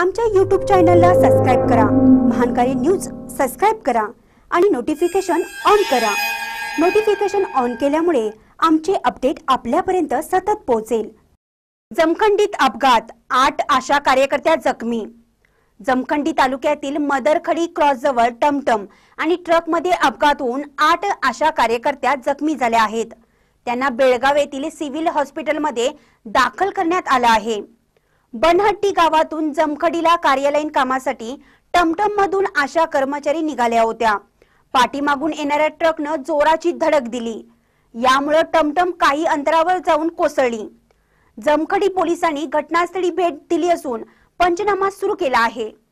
आमच्या यूट्यूब चॅनलला सबस्क्राईब करा महानकारी न्यूज सबस्क्राईब करा आणि नोटिफिकेशन ऑन करा नोटिफिकेशन ऑन केल्यामुळे आमचे अपडेट आपल्यापर्यंत सतत पोहोचेल जमखंडीत अपघात आठ आशा कार्यकर्त्या जखमी जमखंडी तालुक्यातील मदरखडी क्रॉस जवळ टमटम आणि ट्रकमध्ये अपघात होऊन आठ आशा कार्यकर्त्या जखमी झाल्या आहेत त्यांना बेळगाव येथील सिव्हिल हॉस्पिटलमध्ये दाखल करण्यात आलं आहे बनहट्टी गावातून जमखडीला कार्यालयीन कामासाठी टमटम मधून आशा कर्मचारी निघाल्या होत्या पाठीमागून येणाऱ्या ट्रकनं जोराची धडक दिली यामुळे टमटम काही अंतरावर जाऊन कोसळली जमखडी पोलिसांनी घटनास्थळी भेट दिली असून पंचनामा सुरू केला आहे